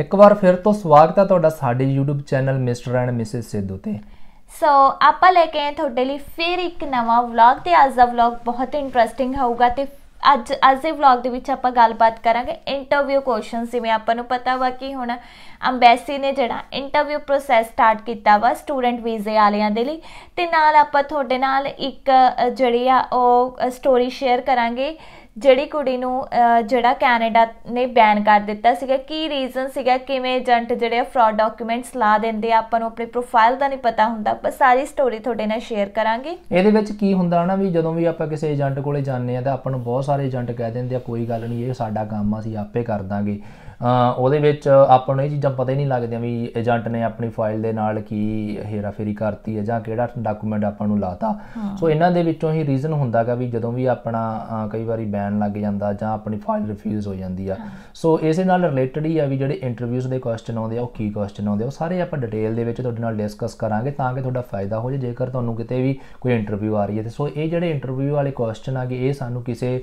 ਇੱਕ ਵਾਰ ਫਿਰ ਤੋਂ ਸਵਾਗਤ ਹੈ ਤੁਹਾਡਾ ਸਾਡੇ YouTube channel mister and missus Sidhu ਤੇ ਸੋ ਆਪਾਂ ਲੈ ਕੇ ਆਏ ਤੁਹਾਡੇ ਲਈ ਫਿਰ ਇੱਕ ਨਵਾਂ ਵਲੌਗ ਤੇ ਅੱਜ ਦਾ ਵਲੌਗ ਬਹੁਤ ਇੰਟਰਸਟਿੰਗ ਹੋਊਗਾ ਤੇ ਅੱਜ ਅੱਜ ਦੇ ਵਲੌਗ ਦੇ ਵਿੱਚ ਆਪਾਂ ਗੱਲਬਾਤ ਕਰਾਂਗੇ ਇੰਟਰਵਿਊ ਕੁਐਸਚਨ ਜਿਵੇਂ ਆਪਾਂ ਨੂੰ ਪਤਾ ਵਾ ਕਿ ਹੁਣ ਅੰਬੈਸੀ ਨੇ ਜਿਹੜਾ ਇੰਟਰਵਿਊ ਪ੍ਰੋਸੈਸ ਸਟਾਰਟ ਕੀਤਾ ਵਾ ਸਟੂਡੈਂਟ ਵੀਜ਼ੇ ਵਾਲਿਆਂ ਦੇ ਲਈ ਤੇ ਨਾਲ ਆਪਾਂ ਤੁਹਾਡੇ ਨਾਲ ਇੱਕ ਜਿਹੜੀ ਆ ਉਹ ਸਟੋਰੀ ਸ਼ੇਅਰ ਕਰਾਂਗੇ ਜਿਹੜੀ ਕੁੜੀ ਨੂੰ ਜਿਹੜਾ ਕੈਨੇਡਾ ਨੇ ਬੈਨ ਕਰ ਦਿੱਤਾ ਸੀਗਾ ਕੀ ਰੀਜ਼ਨ ਸੀਗਾ ਕਿਵੇਂ ਏਜੰਟ ਜਿਹੜੇ ਫਰਾਡ ਡਾਕੂਮੈਂਟਸ ਲਾ ਦਿੰਦੇ ਆ ਆਪਾਂ ਨੂੰ ਆਪਣੇ ਪ੍ਰੋਫਾਈਲ ਦਾ ਨਹੀਂ ਪਤਾ ਹੁੰਦਾ ਪਰ ਸਾਰੀ ਸਟੋਰੀ ਤੁਹਾਡੇ ਨਾਲ ਸ਼ੇਅਰ ਕਰਾਂਗੇ ਇਹਦੇ ਵਿੱਚ ਕੀ ਹੁੰਦਾ ਨਾ ਵੀ ਜਦੋਂ ਵੀ ਆਪਾਂ ਕਿਸੇ ਏਜੰਟ ਕੋਲੇ ਜਾਂਦੇ ਆ ਤਾਂ ਆਪਾਂ ਨੂੰ ਬਹੁਤ ਸਾਰੇ ਏਜੰਟ ਕਹਿ ਦਿੰਦੇ ਆ ਕੋਈ ਗੱਲ ਨਹੀਂ ਇਹ ਸਾਡਾ ਕੰਮ ਆ ਅਸੀਂ ਆਪੇ ਕਰ ਦਾਂਗੇ ਉਹਦੇ ਵਿੱਚ ਆਪਾਂ ਨੂੰ ਇਹ ਚੀਜ਼ਾਂ ਪਤਾ ਹੀ ਨਹੀਂ ਲੱਗਦੀਆਂ ਵੀ ਏਜੰਟ ਨੇ ਆਪਣੀ ਫਾਈਲ ਦੇ ਨਾਲ ਕੀ ਹੇਰਾਫੇਰੀ ਕਰਤੀ ਹੈ ਜਾਂ ਕਿਹੜਾ ਡਾਕੂਮੈਂਟ ਆਪਾਂ ਨੂੰ ਲਾਤਾ ਸੋ ਇਹਨਾਂ ਦੇ ਵਿੱਚੋਂ ਹੀ ਰੀਜ਼ਨ ਹੁੰਦਾਗਾ ਵੀ ਜਦੋਂ ਵੀ ਆਪਣਾ ਕਈ ਵਾਰੀ ਬੈਨ ਲੱਗ ਜਾਂਦਾ ਜਾਂ ਆਪਣੀ ਫਾਈਲ ਰਿਫਿਊਜ਼ ਹੋ ਜਾਂਦੀ ਆ ਸੋ ਇਸੇ ਨਾਲ ਰਿਲੇਟਡ ਹੀ ਆ ਵੀ ਜਿਹੜੇ ਇੰਟਰਵਿਊਜ਼ ਦੇ ਕੁਐਸਚਨ ਆਉਂਦੇ ਆ ਉਹ ਕੀ ਕੁਐਸਚਨ ਆਉਂਦੇ ਆ ਉਹ ਸਾਰੇ ਆਪਾਂ ਡਿਟੇਲ ਦੇ ਵਿੱਚ ਤੁਹਾਡੇ ਨਾਲ ਡਿਸਕਸ ਕਰਾਂਗੇ ਤਾਂ ਕਿ ਤੁਹਾਡਾ ਫਾਇਦਾ ਹੋ ਜੇ ਜੇਕਰ ਤੁਹਾਨੂੰ ਕਿਤੇ ਵੀ ਕੋਈ ਇੰਟਰਵਿਊ ਆ ਰਹੀ ਹੈ ਤੇ ਸੋ ਇਹ ਜਿਹੜੇ ਇੰਟਰਵਿਊ ਵਾਲੇ ਕੁਐਸਚਨ ਆਗੇ ਇਹ ਸਾਨੂੰ ਕਿਸੇ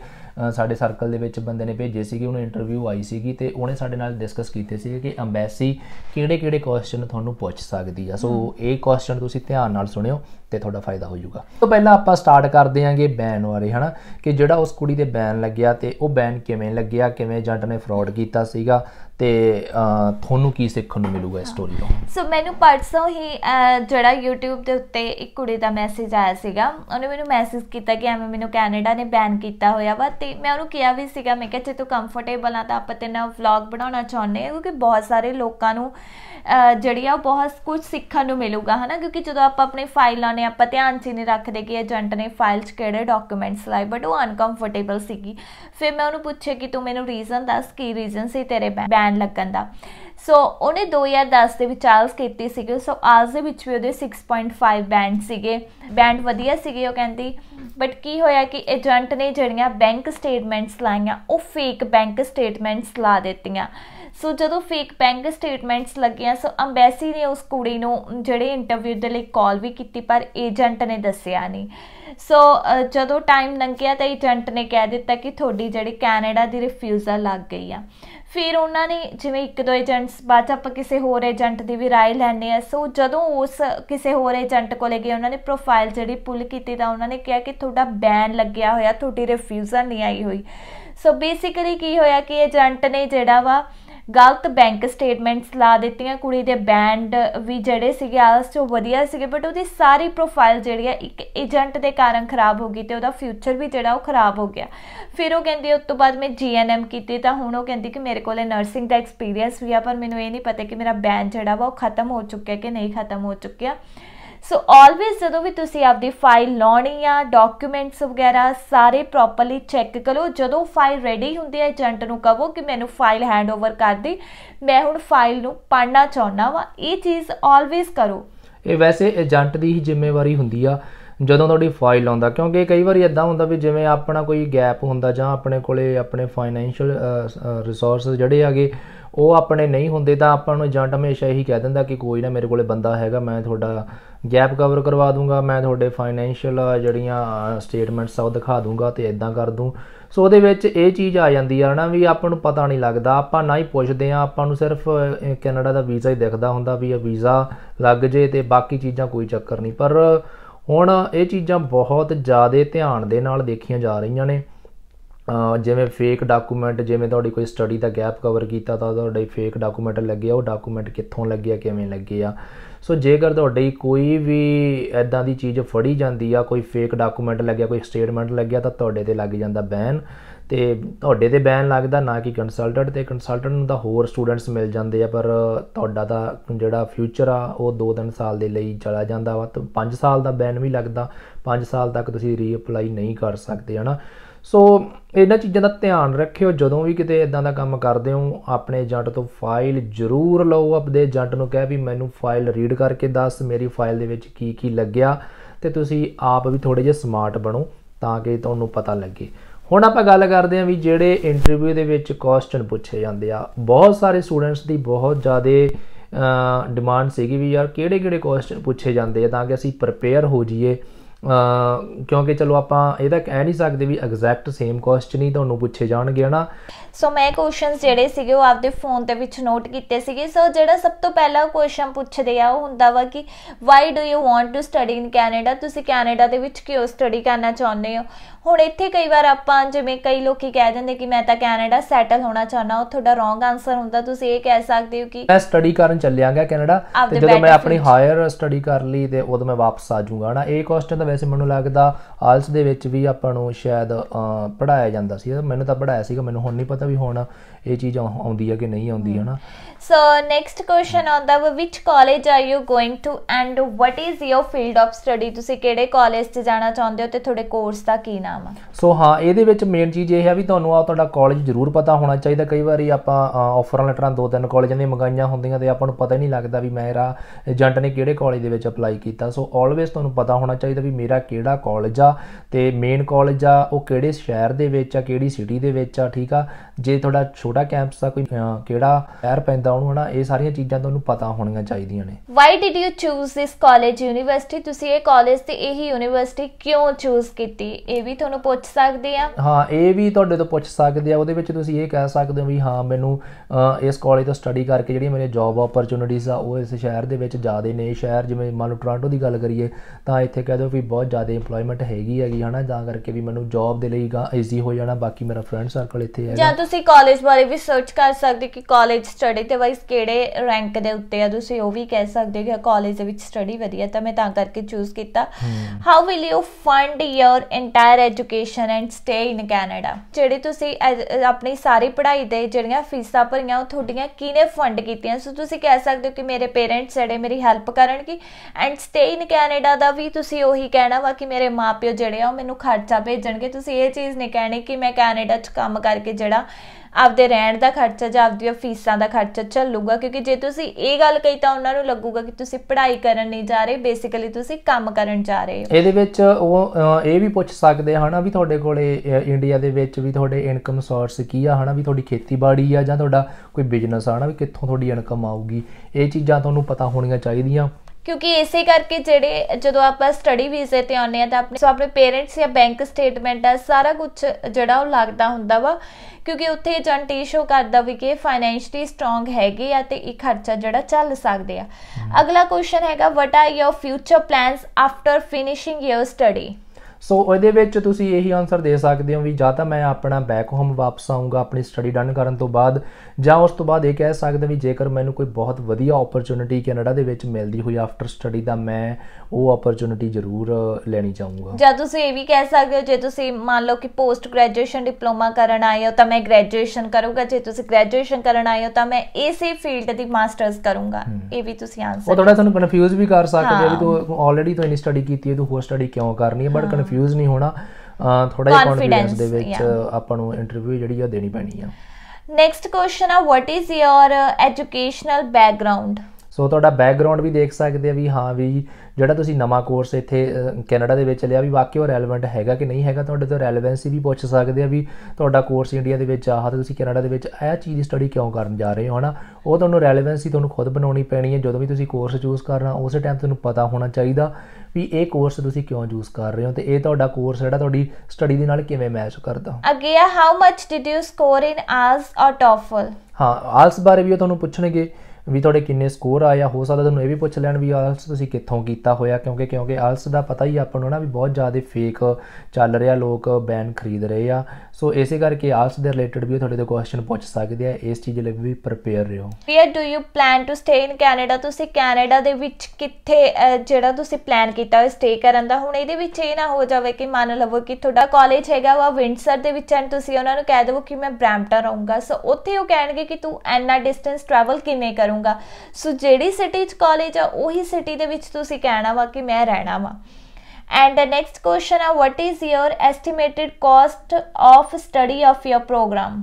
ਸਾਡੇ ਸਰਕਲ ਦੇ ਵਿੱਚ ਬੰਦੇ ਨੇ ਭੇਜੇ ਸੀਗੇ ਉਹਨੂੰ ਇੰਟਰਵਿਊ ਆਈ ਸੀਗੀ ਤੇ ਉਹਨੇ ਸਾਡੇ ਨਾਲ ਡਿਸਕਸ ਕੀਤੇ ਸੀ ਕਿ ਐਮਬੈਸੀ ਕਿਹੜੇ-ਕਿਹੜੇ ਕੁਐਸਚਨ ਤੁਹਾਨੂੰ ਪੁੱਛ ਸਕਦੀ ਆ ਸੋ ਇਹ ਕੁਐਸਚਨ ਤੁਸੀਂ ਧਿਆਨ ਨਾਲ ਸੁਣਿਓ ਤੇ ਤੁਹਾਡਾ ਫਾਇਦਾ ਹੋ ਜਾਊਗਾ ਤੋਂ ਪਹਿਲਾਂ ਆਪਾਂ ਸਟਾਰਟ ਕਰਦੇ ਆਂਗੇ ਬੈਨ ਬਾਰੇ ਹਨਾ ਕਿ ਜਿਹੜਾ ਉਸ ਕੁੜੀ ਦੇ ਬੈਨ ਲੱਗਿਆ ਤੇ ਉਹ ਬੈਨ ਕਿਵੇਂ ਲੱਗਿਆ ਕਿਵੇਂ ਏਜੰਟ ਨੇ ਫਰਾਡ ਕੀਤਾ ਸੀਗਾ ਤੇ ਤੁਹਾਨੂੰ ਕੀ ਸਿੱਖਣ ਨੂੰ ਮਿਲੂਗਾ ਇਸ ਸਟੋਰੀ ਤੋਂ ਸੋ ਮੈਨੂੰ ਪਰਸੋਂ ਹੀ ਜਿਹੜਾ YouTube ਦੇ ਉੱਤੇ ਇੱਕ ਕੁੜੀ ਦਾ ਮੈਸੇਜ ਆਇਆ ਸੀਗਾ ਉਹਨੇ ਮੈਨੂੰ ਮੈਸੇਜ ਕੀਤਾ ਕਿ ਐਵੇਂ ਮੈਨੂੰ ਕੈਨੇਡਾ ਨੇ ਬੈਨ ਕੀਤਾ ਹੋਇਆ ਵਾ ਤੇ ਮੈਂ ਉਹਨੂੰ ਕਿਹਾ ਵੀ ਸੀਗਾ ਮੈਂ ਕਿਹਾ ਜੇ ਤੂੰ ਕੰਫਰਟੇਬਲ ਆ ਤਾਂ ਆਪਾਂ ਤੇ ਨਾ ਵਲੌਗ ਬਣਾਉਣਾ ਚਾਹੁੰਦੇ ਹਾਂ ਕਿਉਂਕਿ ਬਹੁਤ ਸਾਰੇ ਲੋਕਾਂ ਨੂੰ ਜਿਹੜੀ ਆ ਉਹ ਬਹੁਤ ਕੁਝ ਸਿੱਖਣ ਨੂੰ ਮਿਲੂਗਾ ਹਨਾ ਕਿਉਂਕਿ ਜਦੋਂ ਆਪਾਂ ਆਪਣੇ ਫਾਈਲਾਂ ਨੇ ਆਪਾਂ ਧਿਆਨ 'ਚ ਨਹੀਂ ਰੱਖਦੇ ਕਿ ਏਜੰਟ ਨੇ ਫਾਈਲ 'ਚ ਕਿਹੜੇ ਡਾਕੂਮੈਂਟਸ ਲਾਏ ਬਟ ਉਹ ਅਨਕੰਫਰਟੇਬਲ ਸੀਗੀ ਫਿਰ ਮੈਂ ਉਹਨੂੰ ਪੁੱਛਿਆ ਕਿ ਤੂੰ ਮੈਨੂੰ ਰੀਜ਼ਨ ਦੱਸ ਕੀ ਰੀਜ਼ਨ ਸੀ ਤੇਰੇ ਬੈਨ ਲੱਗਣ ਦਾ ਸੋ ਉਹਨੇ 2010 ਦੇ ਵਿੱਚ ਆਲਸ ਕੀਤੀ ਸੀਗੀ ਸੋ ਆਲਸ ਦੇ ਵਿੱਚ ਵੀ ਉਹਦੇ 6.5 ਬੈਂਡ ਸੀਗੇ ਬੈਂਡ ਵਧੀਆ ਸੀਗੇ ਉਹ ਕਹਿੰਦੀ ਬਟ ਕੀ ਹੋਇਆ ਕਿ ਏਜੰਟ ਨੇ ਜਿਹੜੀਆਂ ਬੈਂਕ ਸਟੇਟਮੈਂਟਸ ਲਾਈਆਂ ਉਹ ਫੇਕ ਬੈਂਕ ਸਟੇਟਮੈਂਟਸ ਲਾ ਦਿੱਤੀਆਂ ਸੋ ਜਦੋਂ ਫੇਕ ਬੈਂਕ ਸਟੇਟਮੈਂਟਸ ਲੱਗੀਆਂ ਸੋ ਅੰਬੈਸੀ ਨੇ ਉਸ ਕੁੜੀ ਨੂੰ ਜਿਹੜੇ ਇੰਟਰਵਿਊ ਦੇ ਲਈ ਕਾਲ ਵੀ ਕੀਤੀ ਪਰ ਏਜੰਟ ਨੇ ਦੱਸਿਆ ਨਹੀਂ ਸੋ ਜਦੋਂ ਟਾਈਮ ਲੰਘਿਆ ਤਾਂ ਏਜੰਟ ਨੇ ਕਹਿ ਦਿੱਤਾ ਕਿ ਤੁਹਾਡੀ ਜਿਹੜੀ ਕੈਨੇਡਾ ਦੀ ਰਿਫਿਊਜ਼ਲ ਲੱਗ ਗਈ ਆ ਫਿਰ ਉਹਨਾਂ ਨੇ ਜਿਵੇਂ ਇੱਕ ਦੋ ਏਜੰਟਸ ਬਾਅਦ ਆਪਾਂ ਕਿਸੇ ਹੋਰ ਏਜੰਟ ਦੀ ਵੀ رائے ਲੈਣੇ ਆ ਸੋ ਜਦੋਂ ਉਸ ਕਿਸੇ ਹੋਰ ਏਜੰਟ ਕੋਲੇ ਗਏ ਉਹਨਾਂ ਨੇ ਪ੍ਰੋਫਾਈਲ ਜਿਹੜੀ ਪੁੱਲ ਕੀਤੀ ਤਾਂ ਉਹਨਾਂ ਨੇ ਕਿਹਾ ਕਿ ਤੁਹਾਡਾ ਬੈਨ ਲੱਗਿਆ ਹੋਇਆ ਤੁਹਾਡੀ ਰਿਫਿਊਜ਼ਲ ਨਹੀਂ ਆਈ ਹੋਈ ਸੋ ਬੇਸਿਕਲੀ ਕੀ ਹੋਇਆ ਕਿ ਏਜੰਟ ਨੇ ਜਿਹੜਾ ਵਾ ਗਲਤ ਬੈਂਕ ਸਟੇਟਮੈਂਟਸ ਲਾ ਦਿੱਤੀਆਂ ਕੁੜੀ ਦੇ ਬੈਂਡ ਵੀ ਜਿਹੜੇ ਸੀਗੇ ਆਲਸ ਤੋਂ ਵਧੀਆ ਸੀਗੇ ਬਟ ਉਹਦੀ ਸਾਰੀ ਪ੍ਰੋਫਾਈਲ ਜਿਹੜੀ ਹੈ ਇੱਕ ਏਜੰਟ ਦੇ ਕਾਰਨ ਖਰਾਬ ਹੋ ਗਈ ਤੇ ਉਹਦਾ ਫਿਊਚਰ ਵੀ ਜਿਹੜਾ ਉਹ ਖਰਾਬ ਹੋ ਗਿਆ ਫਿਰ ਉਹ ਕਹਿੰਦੀ ਉਸ ਤੋਂ ਬਾਅਦ ਮੈਂ ਜੀਐਨਐਮ ਕੀਤੀ ਤਾਂ ਹੁਣ ਉਹ ਕਹਿੰਦੀ ਕਿ ਮੇਰੇ ਕੋਲੇ ਨਰਸਿੰਗ ਦਾ ਐਕਸਪੀਰੀਅੰਸ ਵੀ ਆ ਪਰ ਮੈਨੂੰ ਇਹ ਨਹੀਂ ਪਤਾ ਕਿ ਮੇਰਾ ਬੈਂਡ ਜਿਹੜਾ ਵਾ ਉਹ ਖਤਮ ਹੋ ਚੁੱਕਿਆ ਕਿ ਨਹੀਂ ਖਤਮ ਹੋ ਚੁੱਕਿਆ ਸੋ ਆਲਵੇਸ ਜਦੋਂ ਵੀ ਤੁਸੀਂ ਆਪਦੀ ਫਾਈਲ ਲਾਉਣੀ ਆ ਡਾਕੂਮੈਂਟਸ ਵਗੈਰਾ ਸਾਰੇ ਪ੍ਰੋਪਰਲੀ ਚੈੱਕ ਕਰੋ ਜਦੋਂ ਫਾਈਲ ਰੈਡੀ ਹੁੰਦੀ ਹੈ ਏਜੰਟ ਨੂੰ ਕਹੋ ਕਿ ਮੈਨੂੰ ਫਾਈਲ ਹੈਂਡਓਵਰ ਕਰ ਦੇ ਮੈਂ ਹੁਣ ਫਾਈਲ ਨੂੰ ਪੜਨਾ ਚਾਹੁੰਦਾ ਵਾਂ ਇਹ ਚੀਜ਼ ਆਲਵੇਸ ਕਰੋ ਇਹ ਵੈਸੇ ਏਜੰਟ ਦੀ ਹੀ ਜ਼ਿੰਮੇਵਾਰੀ ਹੁੰਦੀ ਆ ਜਦੋਂ ਤੁਹਾਡੀ ਫਾਈਲ ਆਉਂਦਾ ਕਿਉਂਕਿ ਕਈ ਵਾਰੀ ਇਦਾਂ ਹੁੰਦਾ ਵੀ ਜਿਵੇਂ ਆਪਣਾ ਕੋਈ ਗੈਪ ਹੁੰਦਾ ਜਾਂ ਆਪਣੇ ਕੋਲੇ ਆਪਣੇ ਫਾਈਨੈਂਸ਼ੀਅਲ ਰਿਸੋਰਸਸ ਜਿਹੜੇ ਆਗੇ ਉਹ ਆਪਣੇ ਨਹੀਂ ਹੁੰਦੇ ਤਾਂ ਆਪਾਂ ਨੂੰ ਏਜੰਟ ਹਮੇਸ਼ਾ ਇਹੀ ਕਹਿ ਦਿੰਦਾ ਕਿ ਕੋਈ ਨਾ ਮੇਰੇ ਕੋਲੇ ਬੰਦਾ ਹੈਗਾ ਮੈਂ ਤੁਹਾਡਾ ਗੈਪ ਕਵਰ ਕਰਵਾ ਦੂੰਗਾ ਮੈਂ ਤੁਹਾਡੇ ਫਾਈਨੈਂਸ਼ੀਅਲ ਜਿਹੜੀਆਂ ਸਟੇਟਮੈਂਟਸ ਆ ਉਹ ਦਿਖਾ ਦੂੰਗਾ ਤੇ ਇਦਾਂ ਕਰ ਦੂੰ ਸੋ ਉਹਦੇ ਵਿੱਚ ਇਹ ਚੀਜ਼ ਆ ਜਾਂਦੀ ਆ ਨਾ ਵੀ ਆਪਾਂ ਨੂੰ ਪਤਾ ਨਹੀਂ ਲੱਗਦਾ ਆਪਾਂ ਨਾ ਹੀ ਪੁੱਛਦੇ ਆ ਆਪਾਂ ਨੂੰ ਸਿਰਫ ਕੈਨੇਡਾ ਦਾ ਵੀਜ਼ਾ ਹੀ ਦਿਖਦਾ ਹੁੰਦਾ ਵੀ ਇਹ ਵੀਜ਼ਾ ਲੱਗ ਜੇ ਤੇ ਬਾਕੀ ਚੀਜ਼ਾਂ ਕੋਈ ਚੱਕਰ ਨਹੀਂ ਪਰ ਹੁਣ ਇਹ ਚੀਜ਼ਾਂ ਬਹੁਤ ਜ਼ਿਆਦਾ ਧਿਆਨ ਦੇ ਨਾਲ ਦੇਖੀਆਂ ਜਾ ਰਹੀਆਂ ਨੇ ਜਿਵੇਂ ਫੇਕ ਡਾਕੂਮੈਂਟ ਜਿਵੇਂ ਤੁਹਾਡੀ ਕੋਈ ਸਟੱਡੀ ਦਾ ਗੈਪ ਕਵਰ ਕੀਤਾ ਤਾਂ ਤੁਹਾਡੇ ਫੇਕ ਡਾਕੂਮੈਂਟ ਲੱਗੇ ਆ ਉਹ ਡਾਕੂਮੈਂਟ ਕਿੱਥੋਂ ਲੱਗੇ ਆ ਕਿਵੇਂ ਲੱਗੇ ਆ ਸੋ ਜੇਕਰ ਤੁਹਾਡੇ ਕੋਈ ਵੀ ਐਦਾਂ ਦੀ ਚੀਜ਼ ਫੜੀ ਜਾਂਦੀ ਆ ਕੋਈ ਫੇਕ ਡਾਕੂਮੈਂਟ ਲੱਗਿਆ ਕੋਈ ਸਟੇਟਮੈਂਟ ਲੱਗਿਆ ਤਾਂ ਤੁਹਾਡੇ ਤੇ ਲੱਗ ਜਾਂਦਾ ਬੈਨ ਤੇ ਤੁਹਾਡੇ ਤੇ ਬੈਨ ਲੱਗਦਾ ਨਾ ਕਿ ਕੰਸਲਟੈਂਟ ਤੇ ਕੰਸਲਟੈਂਟ ਨੂੰ ਤਾਂ ਹੋਰ ਸਟੂਡੈਂਟਸ ਮਿਲ ਜਾਂਦੇ ਆ ਪਰ ਤੁਹਾਡਾ ਤਾਂ ਜਿਹੜਾ ਫਿਊਚਰ ਆ ਉਹ 2-3 ਸਾਲ ਦੇ ਲਈ ਚਲਾ ਜਾਂਦਾ ਵਾ ਤਾਂ 5 ਸਾਲ ਦਾ ਬੈਨ ਵੀ ਲੱਗਦਾ 5 ਸਾਲ ਤੱਕ ਤੁਸੀਂ ਰੀਅਪਲਾਈ ਨਹੀਂ ਕਰ ਸਕਦੇ ਹਨਾ ਸੋ ਇਹਨਾਂ ਚੀਜ਼ਾਂ ਦਾ ਧਿਆਨ ਰੱਖਿਓ ਜਦੋਂ ਵੀ ਕਿਤੇ ਇਦਾਂ ਦਾ ਕੰਮ ਕਰਦੇ ਹੋ ਆਪਣੇ ਏਜੰਟ ਤੋਂ ਫਾਈਲ ਜ਼ਰੂਰ ਲਓ ਆਪਣੇ ਏਜੰਟ ਨੂੰ ਕਹਿ ਵੀ ਮੈਨੂੰ ਫਾਈਲ ਰੀਡ ਕਰਕੇ ਦੱਸ ਮੇਰੀ ਫਾਈਲ ਦੇ ਵਿੱਚ ਕੀ ਕੀ ਲੱਗਿਆ ਤੇ ਤੁਸੀਂ ਆਪ ਵੀ ਥੋੜੇ ਜਿਹਾ ਸਮਾਰਟ ਬਣੋ ਤਾਂ ਕਿ ਤੁਹਾਨੂੰ ਪਤਾ ਲੱਗੇ ਹੁਣ ਆਪਾਂ ਗੱਲ ਕਰਦੇ ਹਾਂ ਵੀ ਜਿਹੜੇ ਇੰਟਰਵਿਊ ਦੇ ਵਿੱਚ ਕੁਐਸਚਨ ਪੁੱਛੇ ਜਾਂਦੇ ਆ ਬਹੁਤ ਸਾਰੇ ਸਟੂਡੈਂਟਸ ਦੀ ਬਹੁਤ ਜ਼ਿਆਦਾ ਡਿਮਾਂਡ ਸੀਗੀ ਵੀ ਯਾਰ ਕਿਹੜੇ-ਕਿਹੜੇ ਕੁਐਸਚਨ ਪੁੱਛੇ ਜਾਂਦੇ ਆ ਤਾਂ ਕਿ ਅਸੀਂ ਪ੍ਰਪੇਅਰ ਹੋ ਜਾਈਏ ਕਿਉਂਕਿ ਚਲੋ ਆਪਾਂ ਇਹ ਤਾਂ ਕਹਿ ਨਹੀਂ ਸਕਦੇ ਵੀ ਐਗਜ਼ੈਕਟ ਸੇਮ ਕੁਐਸਚਨ ਹੀ ਤੁਹਾਨੂੰ ਪੁੱਛੇ ਜਾਣਗੇ ਹਨਾ ਸੋ ਮੈਂ ਕੁਐਸਚਨਸ ਜਿਹੜੇ ਸੀਗੇ ਉਹ ਆਪਦੇ ਫੋਨ ਦੇ ਵਿੱਚ ਨੋਟ ਕੀਤੇ ਸੀਗੇ ਸੋ ਜਿਹੜਾ ਸਭ ਤੋਂ ਪਹਿਲਾ ਕੁਐਸਚਨ ਪੁੱਛਦੇ ਆ ਉਹ ਹੁੰਦਾ ਵਾ ਕਿ why do you want to study in Canada ਤੁਸੀਂ ਕੈਨੇਡਾ ਦੇ ਵਿੱਚ ਕਿਉਂ ਸਟੱਡੀ ਕਰਨਾ ਚਾਹੁੰਦੇ ਹੋ ਹੁਣ ਇੱਥੇ ਕਈ ਵਾਰ ਆਪਾਂ ਜਿਵੇਂ ਕਈ ਲੋਕੀ ਕਹਿ ਦਿੰਦੇ ਕਿ ਮੈਂ ਤਾਂ ਕੈਨੇਡਾ ਸੈਟਲ ਹੋਣਾ ਚਾਹੁੰਦਾ ਉਹ ਤੁਹਾਡਾ ਰੋਂਗ ਆਨਸਰ ਹੁੰਦਾ ਤੁਸੀਂ ਇਹ ਕਹਿ ਸਕਦੇ ਹੋ ਕਿ ਮੈਂ ਸਟੱਡੀ ਕਰਨ ਚੱਲਿਆ ਗਿਆ ਕੈਨੇਡਾ ਤੇ ਜਦੋਂ ਮੈਂ ਆਪਣੀ ਹਾਇਰ ਸਟੱਡੀ ਕਰ ਲਈ ਤੇ ਉਦੋਂ ਮੈਂ ਵਾਪਸ ਆ ਜਾਊਗਾ ਹਨਾ ਇਹ ਕੁਐਸਚਨ ਵੈਸੇ ਮੈਨੂੰ ਲੱਗਦਾ ਆਲਸ ਦੇ ਵਿੱਚ ਵੀ ਆਪਾਂ ਨੂੰ ਸ਼ਾਇਦ ਪੜਾਇਆ ਜਾਂਦਾ ਸੀ ਮੈਨੂੰ ਤਾਂ ਪੜਾਇਆ ਸੀਗਾ ਮੈਨੂੰ ਹੁਣ ਨਹੀਂ ਪਤਾ ਵੀ ਹੁਣ ਇਹ ਚੀਜ਼ ਆਉਂਦੀ ਹੈ ਕਿ ਨਹੀਂ ਆਉਂਦੀ ਹੈ ਨਾ ਸੋ ਨੈਕਸਟ ਕੁਐਸਚਨ ਆਉਂਦਾ ਵਾ which college are you going to and what is your field of study ਤੁਸੀਂ ਕਿਹੜੇ ਕਾਲਜ 'ਚ ਜਾਣਾ ਚਾਹੁੰਦੇ ਹੋ ਤੇ ਤੁਹਾਡੇ ਕੋਰਸ ਦਾ ਕੀ ਨਾਮ ਆ ਸੋ ਹਾਂ ਇਹਦੇ ਵਿੱਚ ਮੇਨ ਚੀਜ਼ ਇਹ ਹੈ ਵੀ ਤੁਹਾਨੂੰ ਆ ਤੁਹਾਡਾ ਕਾਲਜ ਜ਼ਰੂਰ ਪਤਾ ਹੋਣਾ ਚਾਹੀਦਾ ਕਈ ਵਾਰੀ ਆਪਾਂ ਆਫਰ ਲੈਟਰਾਂ ਦੋ ਤਿੰਨ ਕਾਲਜਾਂ ਦੀਆਂ ਮੰਗਾਈਆਂ ਹੁੰਦੀਆਂ ਤੇ ਆਪਾਂ ਨੂੰ ਪਤਾ ਹੀ ਨਹੀਂ ਲੱਗਦਾ ਵੀ ਮੇਰਾ ਏਜੰਟ ਨੇ ਕਿਹੜੇ ਕਾਲਜ ਦੇ ਵਿੱਚ ਅਪਲਾਈ ਕੀਤਾ ਸੋ ਆਲਵੇਸ ਤੁਹਾਨੂੰ ਪਤਾ ਹੋਣਾ ਚਾਹੀਦਾ ਵੀ ਮੇਰਾ ਕਿਹੜਾ ਕਾਲਜ ਆ ਤੇ ਮੇਨ ਕਾਲਜ ਆ ਉਹ ਕਿਹੜੇ ਸ਼ਹਿਰ ਦੇ ਵਿੱਚ ਆ ਕਿਹੜੀ ਸਿਟੀ ਦੇ ਵਿੱਚ ਆ ਠੀਕ ਆ ਜੇ ਤੁਹਾਡਾ ਛੋਟਾ ਕੈਂਪਸ ਦਾ ਕੋਈ ਕਿਹੜਾ ਸ਼ਹਿਰ ਪੈਂਦਾ ਉਹਨੂੰ ਹਨਾ ਇਹ ਸਾਰੀਆਂ ਚੀਜ਼ਾਂ ਤੁਹਾਨੂੰ ਪਤਾ ਹੋਣੀਆਂ ਚਾਹੀਦੀਆਂ ਨੇ why did you choose this college university ਤੁਸੀਂ ਇਹ ਕਾਲਜ ਤੇ ਇਹ ਯੂਨੀਵਰਸਿਟੀ ਕਿਉਂ ਚੂਜ਼ ਕੀਤੀ ਇਹ ਵੀ ਤੁਹਾਨੂੰ ਪੁੱਛ ਸਕਦੇ ਆ ਹਾਂ ਇਹ ਵੀ ਤੁਹਾਡੇ ਤੋਂ ਪੁੱਛ ਸਕਦੇ ਆ ਉਹਦੇ ਵਿੱਚ ਤੁਸੀਂ ਇਹ ਕਹਿ ਸਕਦੇ ਹੋ ਵੀ ਹਾਂ ਮੈਨੂੰ ਇਸ ਕਾਲਜ ਤੋਂ ਸਟੱਡੀ ਕਰਕੇ ਜਿਹੜੀਆਂ ਮੇਰੇ ਜੌਬ ਆਪਰਚੂਨਿਟੀਆਂ ਆ ਉਹ ਇਸ ਸ਼ਹਿਰ ਦੇ ਵਿੱਚ ਜ਼ਿਆਦਾ ਨੇ ਸ਼ਹਿਰ ਜਿਵੇਂ ਮੰਨ ਲਓ ਟੋਰਾਂਟੋ ਦੀ ਗੱਲ ਕਰੀਏ ਤਾਂ ਇੱਥੇ ਕਹਿ ਦਿਓ ਵੀ ਬਹੁਤ ਜ਼ਿਆਦਾ ਏਮਪਲੋਇਮੈਂਟ ਹੈਗੀ ਹੈਗੀ ਹਨਾ ਜਾਂ ਕਰਕੇ ਵੀ ਮੈਨੂੰ ਜੌਬ ਦੇ ਲਈ ਇਜ਼ੀ ਹੋ ਜਾਣਾ ਬਾਕੀ ਮੇਰਾ ਫਰੈਂਡ ਸਰਕਲ ਇੱਥੇ ਹੈ ਜਾਂ ਤੁਸੀਂ ਕਾਲਜ ਬਾਰੇ ਵੀ ਸਰਚ ਕਰ ਸਕਦੇ ਕਿ ਕਾਲਜ ਸਟੱਡੀ ਤੇ ਵਾਈਸ ਕਿਹੜੇ ਰੈਂਕ ਦੇ ਉੱਤੇ ਆ ਤੁਸੀਂ ਉਹ ਵੀ ਕਹਿ ਸਕਦੇ ਕਿ ਕਾਲਜ ਦੇ ਵਿੱਚ ਸਟੱਡੀ ਵਧੀਆ ਤਾਂ ਮੈਂ ਤਾਂ ਕਰਕੇ ਚੂਜ਼ ਕੀਤਾ how will you fund your entire education and stay in Canada ਜਿਹੜੇ ਤੁਸੀਂ ਆਪਣੀ ਸਾਰੀ ਪੜ੍ਹਾਈ ਦੇ ਜਿਹੜੀਆਂ ਫੀਸਾਂ ਭਰੀਆਂ ਉਹ ਤੁਹਾਡੀਆਂ ਕਿਨੇ ਫੰਡ ਕੀਤੀਆਂ ਸੋ ਤੁਸੀਂ ਕਹਿ ਸਕਦੇ ਹੋ ਕਿ ਮੇਰੇ ਪੇਰੈਂਟਸ ਜਿਹੜੇ ਮੇਰੀ ਹੈਲਪ ਕਰਨਗੇ ਐਂਡ ਸਟੇ ਇਨ ਕੈਨੇਡਾ ਦਾ ਵੀ ਤੁਸੀਂ ਉਹੀ ਕਹਿਣਾ ਵਾ ਕਿ ਮੇਰੇ ਮਾਪਿਓ ਜਿਹੜੇ ਆ ਉਹ ਮੈਨੂੰ ਖਰਚਾ ਭੇਜਣਗੇ ਤੁਸੀਂ ਇਹ ਚੀਜ਼ ਨਹੀਂ ਕਹਿਣੀ ਕਿ ਮੈਂ ਕੈਨੇਡਾ 'ਚ ਕੰਮ ਕਰਕੇ ਜਿਹੜਾ ਆਪਦੇ ਰਹਿਣ ਦਾ ਖਰਚਾ ਜਾਂ ਆਪਦੀਆਂ ਫੀਸਾਂ ਦਾ ਖਰਚਾ ਚੱਲੂਗਾ ਕਿਉਂਕਿ ਜੇ ਤੁਸੀਂ ਇਹ ਗੱਲ ਕਹੀ ਤਾਂ ਉਹਨਾਂ ਨੂੰ ਲੱਗੂਗਾ ਕਿ ਤੁਸੀਂ ਪੜ੍ਹਾਈ ਕਰਨ ਨਹੀਂ ਜਾ ਰਹੇ ਬੇਸਿਕਲੀ ਤੁਸੀਂ ਕੰਮ ਕਰਨ ਜਾ ਰਹੇ ਹੋ ਇਹਦੇ ਵਿੱਚ ਉਹ ਇਹ ਵੀ ਪੁੱਛ ਸਕਦੇ ਹਨਾ ਵੀ ਤੁਹਾਡੇ ਕੋਲੇ ਇੰਡੀਆ ਦੇ ਵਿੱਚ ਵੀ ਤੁਹਾਡੇ ਇਨਕਮ ਸੋਰਸ ਕੀ ਆ ਹਨਾ ਵੀ ਤੁਹਾਡੀ ਖੇਤੀਬਾੜੀ ਆ ਜਾਂ ਤੁਹਾਡਾ ਕੋਈ ਬਿਜ਼ਨਸ ਆ ਹਨਾ ਵੀ ਕਿੱਥੋਂ ਤੁਹਾਡੀ ਇਨਕਮ ਆਊਗੀ ਇਹ ਚੀਜ਼ਾਂ ਤੁਹਾਨੂੰ ਪਤਾ ਹੋਣੀਆਂ ਚਾਹੀਦੀਆਂ ਕਿਉਂਕਿ ਇਸੇ ਕਰਕੇ ਜਿਹੜੇ ਜਦੋਂ ਆਪਾਂ ਸਟੱਡੀ ਵੀਜ਼ੇ ਤੇ ਆਉਂਦੇ ਆ ਤਾਂ ਆਪਣੇ ਸੋ ਆਪਣੇ ਪੇਰੈਂਟਸ ਜਾਂ ਬੈਂਕ ਸਟੇਟਮੈਂਟ ਆ ਸਾਰਾ ਕੁਝ ਜਿਹੜਾ ਉਹ ਲੱਗਦਾ ਹੁੰਦਾ ਵਾ ਕਿਉਂਕਿ ਉੱਥੇ ਏਜੰਟ ਸ਼ੋ ਕਰਦਾ ਵੀ ਕਿ ਫਾਈਨੈਂਸ਼ਲੀ ਸਟਰੋਂਗ ਹੈਗੇ ਆ ਤੇ ਇਹ ਖਰਚਾ ਜਿਹੜਾ ਚੱਲ ਸਕਦੇ ਆ ਅਗਲਾ ਕੁਐਸਚਨ ਹੈਗਾ what are your future plans after finishing your study so ਉਹਦੇ ਵਿੱਚ ਤੁਸੀਂ ਇਹੀ ਆਨਸਰ ਦੇ ਸਕਦੇ ਹੋ ਵੀ ਜਾਂ ਤਾਂ ਮੈਂ ਆਪਣਾ ਬੈਕ ਹੋਮ ਵਾਪਸ ਆਉਂਗਾ ਆਪਣੀ ਸਟੱਡੀ ਡਨ ਕਰਨ ਤੋਂ ਬਾਅਦ ਜਾਂ ਉਸ ਤੋਂ ਬਾਅਦ ਇਹ ਕਹਿ ਸਕਦਾ ਵੀ ਜੇਕਰ ਮੈਨੂੰ ਕੋਈ ਬਹੁਤ ਵਧੀਆ ਓਪਰਚ्युनिटी ਕੈਨੇਡਾ ਦੇ ਵਿੱਚ ਮਿਲਦੀ ਹੋਈ ਆਫਟਰ ਸਟੱਡੀ ਦਾ ਮੈਂ ਉਹ ਓਪਰਚ्युनिटी ਜ਼ਰੂਰ ਲੈਣੀ ਚਾਹੂੰਗਾ ਜਾਂ ਤੁਸੀਂ ਇਹ ਵੀ ਕਹਿ ਸਕਦੇ ਹੋ ਜੇ ਤੁਸੀਂ ਮੰਨ ਲਓ ਕਿ ਪੋਸਟ ਗ੍ਰੈਜੂਏਸ਼ਨ ਡਿਪਲੋਮਾ ਕਰਨ ਆਏ ਹੋ ਤਾਂ ਮੈਂ ਗ੍ਰੈਜੂਏਸ਼ਨ ਕਰੂੰਗਾ ਜੇ ਤੁਸੀਂ ਗ੍ਰੈਜੂਏਸ਼ਨ ਕਰਨ ਆਏ ਹੋ ਤਾਂ ਮੈਂ ਇਸੇ ਫੀਲਡ ਦੀ ਮਾਸਟਰਸ ਕਰੂੰਗਾ ਇਹ ਵੀ ਤੁਸੀਂ ਆਨਸਰ ਉਹ ਥੋੜਾ ਤੁਹਾਨੂੰ ਕਨਫਿਊਜ਼ ਵੀ ਕਰ ਸਕਦੇ ਹੋ ਵੀ ਤੂੰ ਆਲਰੇਡੀ ਤੂੰ ਇਨੀ ਸਟੱਡੀ ਕੀਤੀ ਹੈ ਤੂੰ ਹੋਰ ਸਟੱਡੀ ਕਿਉਂ ਕਰਨੀ ਹੈ ਬਟ ਕਨਫਿਊਜ਼ ਨਹੀਂ ਹੋਣਾ ਥੋੜਾ ਜਿਹਾ ਕੌਨਫੀਡੈਂਸ ਦੇ ਵਿੱਚ ਆਪਾਂ ਨੂੰ ਇੰਟਰਵਿਊ ਜਿਹੜੀ ਆ ਦੇਣੀ ਪੈਣੀ ਆ ਨੈਕਸਟ ਕੁਐਸਚਨ ਆ what is your educational background so ਤੁਹਾਡਾ ਬੈਕਗ੍ਰਾਉਂਡ ਵੀ ਦੇਖ ਸਕਦੇ ਆ ਵੀ ਹਾਂ ਵੀ ਜਿਹੜਾ ਤੁਸੀਂ ਨਵਾਂ ਕੋਰਸ ਇੱਥੇ ਕੈਨੇਡਾ ਦੇ ਵਿੱਚ ਲਿਆ ਵੀ ਵਾਕਿਆ ਰੈਲੇਵੈਂਟ ਹੈਗਾ ਕਿ ਨਹੀਂ ਹੈਗਾ ਤੁਹਾਡੇ ਤੋਂ ਰੈਲੇਵੈਂਸੀ ਵੀ ਪੁੱਛ ਸਕਦੇ ਆ ਵੀ ਤੁਹਾਡਾ ਕੋਰਸ ਇੰਡੀਆ ਦੇ ਵਿੱਚ ਆਹ ਤੇ ਤੁਸੀਂ ਕੈਨੇਡਾ ਦੇ ਵਿੱਚ ਇਹ ਚੀਜ਼ ਸਟੱਡੀ ਕਿਉਂ ਕਰਨ ਜਾ ਰਹੇ ਹੋ ਹਨਾ ਉਹ ਤੁਹਾਨੂੰ ਰੈਲੇਵੈਂਸੀ ਤੁਹਾਨੂੰ ਖੁਦ ਬਣਾਉਣੀ ਪੈਣੀ ਹੈ ਜਦੋਂ ਵੀ ਤੁਸੀਂ ਕੋਰਸ ਚੂਜ਼ ਕਰਨਾ ਉਸੇ ਟਾਈਮ ਤੁਹਾਨੂੰ ਪਤਾ ਹੋਣਾ ਚਾਹੀਦਾ ਵੀ ਇਹ ਕੋਰਸ ਤੁਸੀਂ ਕਿਉਂ ਚੂਜ਼ ਕਰ ਰਹੇ ਹੋ ਤੇ ਇਹ ਤੁਹਾਡਾ ਕੋਰਸ ਜਿਹੜਾ ਤੁਹਾਡੀ ਸਟੱਡੀ ਦੇ ਨਾਲ ਕਿਵੇਂ ਮੈਚ ਕਰਦਾ ਅਗੇ how much did you score in IELTS or TOEFL ਹਾਂ ਆਲਸ ਬਾਰੇ ਵੀ ਤੁਹਾਨੂੰ ਪੁੱਛਣਗੇ ਵੀ ਤੁਹਾਡੇ ਕਿੰਨੇ ਸਕੋਰ ਆਏ ਆ ਹੋ ਸਕਦਾ ਤੁਹਾਨੂੰ ਇਹ ਵੀ ਪੁੱਛ ਲੈਣ ਵੀ ਆਲਸ ਤੁਸੀਂ ਕਿੱਥੋਂ ਕੀਤਾ ਹੋਇਆ ਕਿਉਂਕਿ ਕਿਉਂਕਿ ਆਲਸ ਦਾ ਪਤਾ ਹੀ ਆਪਾਂ ਨੂੰ ਨਾ ਵੀ ਬਹੁਤ ਜ਼ਿਆਦਾ ਫੇਕ ਚੱਲ ਰਿਹਾ ਲੋਕ ਬੈਨ ਖਰੀਦ ਰਹੇ ਆ ਸੋ ਇਸੇ ਕਰਕੇ ਆਲਸ ਦੇ ਰਿਲੇਟਡ ਵੀ ਤੁਹਾਡੇ ਤੋਂ ਕੁਐਸਚਨ ਪੁੱਛ ਸਕਦੇ ਆ ਇਸ ਚੀਜ਼ ਲਈ ਵੀ ਪ੍ਰਪੇਅਰ ਰਹੋ where do you plan to stay in Canada ਤੁਸੀਂ ਕੈਨੇਡਾ ਦੇ ਵਿੱਚ ਕਿੱਥੇ ਜਿਹੜਾ ਤੁਸੀਂ ਪਲਾਨ ਕੀਤਾ ਹੋਇਆ ਸਟੇ ਕਰਨ ਦਾ ਹੁਣ ਇਹਦੇ ਵਿੱਚ ਇਹ ਨਾ ਹੋ ਜਾਵੇ ਕਿ ਮੰਨ ਲਵੋ ਕਿ ਤੁਹਾਡਾ ਕਾਲਜ ਹੈਗਾ ਉਹ ਵਿੰਡਸਰ ਦੇ ਵਿੱਚ ਐਂਡ ਤੁਸੀਂ ਉਹਨਾਂ ਨੂੰ ਕਹਿ ਦਿਓ ਕਿ ਮੈਂ ਬ੍ਰੈਂਪਟਨ ਰਹੂੰਗਾ ਸੋ ਉੱਥੇ ਉਹ ਕਹਿਣਗੇ ਕਿ ਤੂੰ ਐਨਾ ਡਿਸਟੈਂਸ ਟਰੈਵਲ ਕਿਵੇਂ ਕਰੂੰਗਾ ਸੋ ਜਿਹੜੀ ਸਿਟੀ 'ਚ ਕਾਲਜ ਆ ਉਹੀ ਸਿਟੀ ਦੇ ਵਿੱਚ ਤੁਸੀਂ ਕਹਿਣਾ ਵਾ ਕਿ ਮੈਂ ਰਹਿਣਾ ਵਾ and the next question are what is your estimated cost of study of your program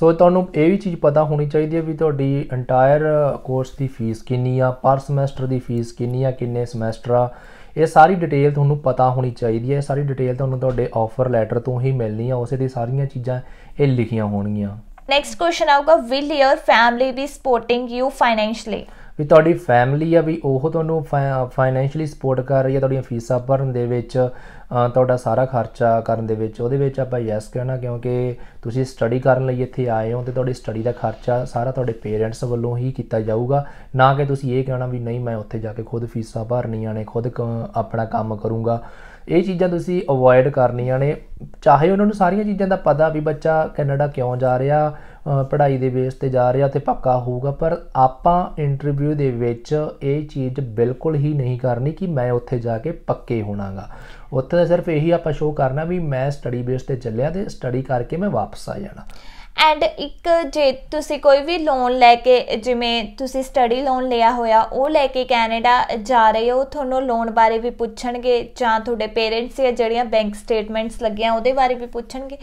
so ਤੁਹਾਨੂੰ ਇਹ ਵੀ ਚੀਜ਼ ਪਤਾ ਹੋਣੀ ਚਾਹੀਦੀ ਹੈ ਵੀ ਤੁਹਾਡੀ ਐਂਟਾਇਰ ਕੋਰਸ ਦੀ ਫੀਸ ਕਿੰਨੀ ਆ ਪਰ ਸਮੈਸਟਰ ਦੀ ਫੀਸ ਕਿੰਨੀ ਆ ਕਿੰਨੇ ਸਮੈਸਟਰ ਆ ਇਹ ਸਾਰੀ ਡਿਟੇਲ ਤੁਹਾਨੂੰ ਪਤਾ ਹੋਣੀ ਚਾਹੀਦੀ ਹੈ ਇਹ ਸਾਰੀ ਡਿਟੇਲ ਤੁਹਾਨੂੰ ਤੁਹਾਡੇ ਆਫਰ ਲੈਟਰ ਤੋਂ ਹੀ ਮਿਲਣੀ ਆ ਉਸੇ ਦੀ ਸਾਰੀਆਂ ਚੀਜ਼ਾਂ ਇਹ ਲਿਖੀਆਂ ਹੋਣਗੀਆਂ ਨੈਕਸਟ ਕੁਐਸਚਨ ਆਊਗਾ will your family be supporting you financially ਵੀ ਤੁਹਾਡੀ ਫੈਮਿਲੀ ਆ ਵੀ ਉਹ ਤੁਹਾਨੂੰ ਫਾਈਨੈਂਸ਼ੀਅਲੀ ਸਪੋਰਟ ਕਰ ਰਹੀ ਹੈ ਤੁਹਾਡੀਆਂ ਫੀਸਾਂ ਭਰਨ ਦੇ ਵਿੱਚ ਤੁਹਾਡਾ ਸਾਰਾ ਖਰਚਾ ਕਰਨ ਦੇ ਵਿੱਚ ਉਹਦੇ ਵਿੱਚ ਆਪਾਂ ਯੈਸ ਕਹਿਣਾ ਕਿਉਂਕਿ ਤੁਸੀਂ ਸਟੱਡੀ ਕਰਨ ਲਈ ਇੱਥੇ ਆਏ ਹੋ ਤੇ ਤੁਹਾਡੀ ਸਟੱਡੀ ਦਾ ਖਰਚਾ ਸਾਰਾ ਤੁਹਾਡੇ ਪੇਰੈਂਟਸ ਵੱਲੋਂ ਹੀ ਕੀਤਾ ਜਾਊਗਾ ਨਾ ਕਿ ਤੁਸੀਂ ਇਹ ਕਹਿਣਾ ਵੀ ਨਹੀਂ ਮੈਂ ਉੱਥੇ ਜਾ ਕੇ ਖੁਦ ਫੀਸਾਂ ਭਰਨੀਆਂ ਨੇ ਖੁਦ ਆਪਣਾ ਕੰਮ ਕਰੂੰਗਾ ਇਹ ਚੀਜ਼ਾਂ ਤੁਸੀਂ ਅਵੋਇਡ ਕਰਨੀਆਂ ਨੇ ਚਾਹੇ ਉਹਨਾਂ ਨੂੰ ਸਾਰੀਆਂ ਚੀਜ਼ਾਂ ਦਾ ਪਤਾ ਵੀ ਬੱਚਾ ਕੈਨੇਡਾ ਕਿਉਂ ਜਾ ਰਿਹਾ ਪੜ੍ਹਾਈ ਦੇ ਬੇਸ ਤੇ ਜਾ ਰਿਹਾ ਤੇ ਪੱਕਾ ਹੋਊਗਾ ਪਰ ਆਪਾਂ ਇੰਟਰਵਿਊ ਦੇ ਵਿੱਚ ਇਹ ਚੀਜ਼ ਬਿਲਕੁਲ ਹੀ ਨਹੀਂ ਕਰਨੀ ਕਿ ਮੈਂ ਉੱਥੇ ਜਾ ਕੇ ਪੱਕੇ ਹੋਣਾਗਾ ਉੱਥੇ ਸਿਰਫ ਇਹੀ ਆਪਾਂ ਸ਼ੋਅ ਕਰਨਾ ਵੀ ਮੈਂ ਸਟੱਡੀ ਬੇਸ ਤੇ ਚੱਲਿਆ ਤੇ ਸਟੱਡੀ ਕਰਕੇ ਮੈਂ ਵਾਪਸ ਆ ਜਾਣਾ ਐਂਡ ਇੱਕ ਜੇ ਤੁਸੀਂ ਕੋਈ ਵੀ ਲੋਨ ਲੈ ਕੇ ਜਿਵੇਂ ਤੁਸੀਂ ਸਟੱਡੀ ਲੋਨ ਲਿਆ ਹੋਇਆ ਉਹ ਲੈ ਕੇ ਕੈਨੇਡਾ ਜਾ ਰਹੇ ਹੋ ਤੁਹਾਨੂੰ ਲੋਨ ਬਾਰੇ ਵੀ ਪੁੱਛਣਗੇ ਜਾਂ ਤੁਹਾਡੇ ਪੇਰੈਂਟਸ ਜਾਂ ਜਿਹੜੀਆਂ ਬੈਂਕ ਸਟੇਟਮੈਂਟਸ ਲੱਗੀਆਂ ਉਹਦੇ ਬਾਰੇ ਵੀ ਪੁੱਛਣਗੇ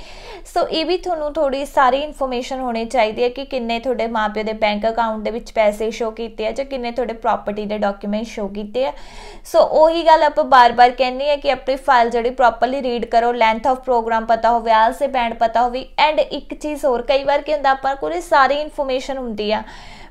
ਸੋ ਇਹ ਵੀ ਤੁਹਾਨੂੰ ਥੋੜੀ ਸਾਰੀ ਇਨਫੋਰਮੇਸ਼ਨ ਹੋਣੀ ਚਾਹੀਦੀ ਹੈ ਕਿ ਕਿੰਨੇ ਤੁਹਾਡੇ ਮਾਪੇ ਦੇ ਬੈਂਕ ਅਕਾਊਂਟ ਦੇ ਵਿੱਚ ਪੈਸੇ ਸ਼ੋ ਕੀਤੇ ਆ ਜਾਂ ਕਿੰਨੇ ਤੁਹਾਡੇ ਪ੍ਰਾਪਰਟੀ ਦੇ ਡਾਕੂਮੈਂਟ ਸ਼ੋ ਕੀਤੇ ਆ ਸੋ ਉਹੀ ਗੱਲ ਆਪਾਂ ਬਾਰ-ਬਾਰ ਕਹਿੰਦੇ ਆ ਕਿ ਆਪਣੀ ਫਾਈਲ ਜਿਹੜੀ ਪ੍ਰੋਪਰਲੀ ਰੀਡ ਕਰੋ ਲੈਂਥ ਆਫ ਪ੍ਰੋਗਰਾਮ ਪਤਾ ਹੋਵੇ ਆਲਸੇ ਬੈਂਡ ਪਤਾ ਹੋਵੇ ਐਂਡ ਇੱਕ ਚੀਜ਼ ਹੋਰ ਕਈ ਵਾਰ ਕੀ ਹੁੰਦਾ ਆਪਾਂ ਕੋਲੇ ਸਾਰੀ ਇਨਫੋਰਮੇਸ਼ਨ ਹੁੰਦੀ ਆ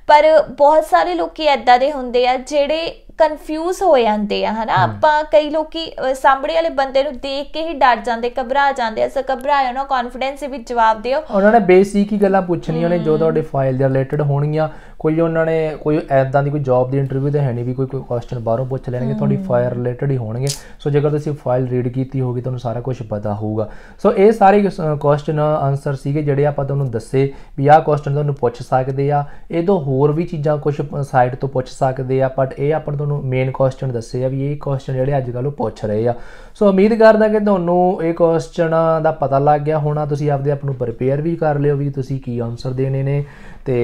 ਪਰ ਬਹੁਤ ਸਾਰੇ ਲੋਕੀ ਐਦਾਂ ਦੇ ਹੁੰਦੇ ਆ ਜਿਹੜੇ ਕਨਫਿਊਜ਼ ਹੋ ਜਾਂਦੇ ਆ ਹਨਾ ਆਪਾਂ ਕਈ ਲੋਕੀ ਸਾਹਮਣੇ ਵਾਲੇ ਬੰਦੇ ਨੂੰ ਦੇਖ ਕੇ ਹੀ ਡਰ ਜਾਂਦੇ ਘਬਰਾ ਜਾਂਦੇ ਸੋ ਘਬਰਾਇਓ ਨਾ ਕੌਨਫੀਡੈਂਸ ਵਿੱਚ ਜਵਾਬ ਦਿਓ ਉਹਨਾਂ ਨੇ ਬੇਸਿਕ ਹੀ ਗੱਲਾਂ ਪੁੱਛਣੀਆਂ ਨੇ ਜੋ ਤੁਹਾਡੇ ਫਾਈਲ ਦੇ ਰਿਲੇਟਡ ਹੋਣਗੀਆਂ ਕੋਈ ਉਹਨਾਂ ਨੇ ਕੋਈ ਐਦਾਂ ਦੀ ਕੋਈ ਜੌਬ ਦੀ ਇੰਟਰਵਿਊ ਤੇ ਹੈ ਨਹੀਂ ਵੀ ਕੋਈ ਕੋਈ ਕੁਐਸਚਨ ਬਾਹਰੋਂ ਪੁੱਛ ਲੈਣਗੇ ਤੁਹਾਡੀ ਫਾਈਲ ਰਿਲੇਟਡ ਹੀ ਹੋਣਗੇ ਸੋ ਜੇਕਰ ਤੁਸੀਂ ਫਾਈਲ ਰੀਡ ਕੀਤੀ ਹੋਗੀ ਤੁਹਾਨੂੰ ਸਾਰਾ ਕੁਝ ਪਤਾ ਹੋਊਗਾ ਸੋ ਇਹ ਸਾਰੇ ਕੁਐਸਚਨ ਆਨਸਰ ਸੀਗੇ ਜਿਹੜੇ ਆਪਾਂ ਤੁਹਾਨੂੰ ਦੱਸੇ ਵੀ ਆਹ ਕੁਐਸਚਨ ਤੁਹਾਨੂੰ ਪੁੱਛ ਸਕਦੇ ਆ ਇਹ ਤੋਂ ਹੋਰ ਵੀ ਚੀਜ਼ਾਂ ਕੁਝ ਸਾਈਟ ਤੋਂ ਪੁੱਛ ਸਕਦੇ ਆ ਬਟ ਇਹ ਆਪਾਂ ਤੁਹਾਨੂੰ ਮੇਨ ਕੁਐਸਚਨ ਦੱਸੇ ਆ ਵੀ ਇਹ ਕੁਐਸਚਨ ਜਿਹੜੇ ਅੱਜ ਕੱਲ ਉਹ ਪੁੱਛ ਰਹੇ ਆ ਸੋ ਉਮੀਦ ਕਰਦਾ ਕਿ ਤੁਹਾਨੂੰ ਇਹ ਕੁਐਸਚਨ ਦਾ ਪਤਾ ਲੱਗ ਗਿਆ ਹੋਣਾ ਤੁਸੀਂ ਆਪਦੇ ਆਪ ਨੂੰ ਪ੍ਰਪੇਅਰ ਵੀ ਕਰ ਲਿਓ ਵੀ ਤੁਸੀਂ ਕੀ ਆਨਸਰ ਦੇਣੇ ਨੇ ਤੇ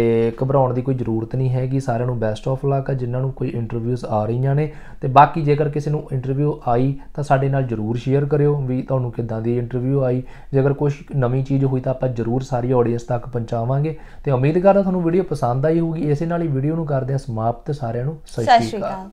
ਘਬਰਾਉਣ ਦੀ ਕੋਈ ਜ਼ਰੂਰਤ ਨਹੀਂ ਹੈਗੀ ਸਾਰਿਆਂ ਨੂੰ ਬੈਸਟ ਆਫ ਲੱਕ ਆ ਜਿਨ੍ਹਾਂ ਨੂੰ ਕੋਈ ਇੰਟਰਵਿਊਜ਼ ਆ ਰਹੀਆਂ ਨੇ ਤੇ ਬਾਕੀ ਜੇਕਰ ਕਿਸੇ ਨੂੰ ਇੰਟਰਵਿਊ ਆਈ ਤਾਂ ਸਾਡੇ ਨਾਲ ਜ਼ਰੂਰ ਸ਼ੇਅਰ ਕਰਿਓ ਵੀ ਤੁਹਾਨੂੰ ਕਿੱਦਾਂ ਦੀ ਇੰਟਰਵਿਊ ਆਈ ਜੇਕਰ ਕੁਝ ਨਵੀਂ ਚੀਜ਼ ਹੋਈ ਤਾਂ ਆਪਾਂ ਜ਼ਰੂਰ ਸਾਰੀ ਆਡੀਅנס ਤੱਕ ਪਹੁੰਚਾਵਾਂਗੇ ਤੇ ਉਮੀਦ ਕਰਦਾ ਤੁਹਾਨੂੰ ਵੀਡੀਓ ਪਸੰਦ ਆਈ ਹੋਊਗੀ ਇਸੇ ਨਾਲ ਹੀ ਵੀਡੀਓ ਨੂੰ ਕਰਦੇ ਆ ਸਮਾਪਤ ਸਾਰਿਆਂ ਨੂੰ ਸਤਿ ਸ਼੍ਰੀ ਅਕਾਲ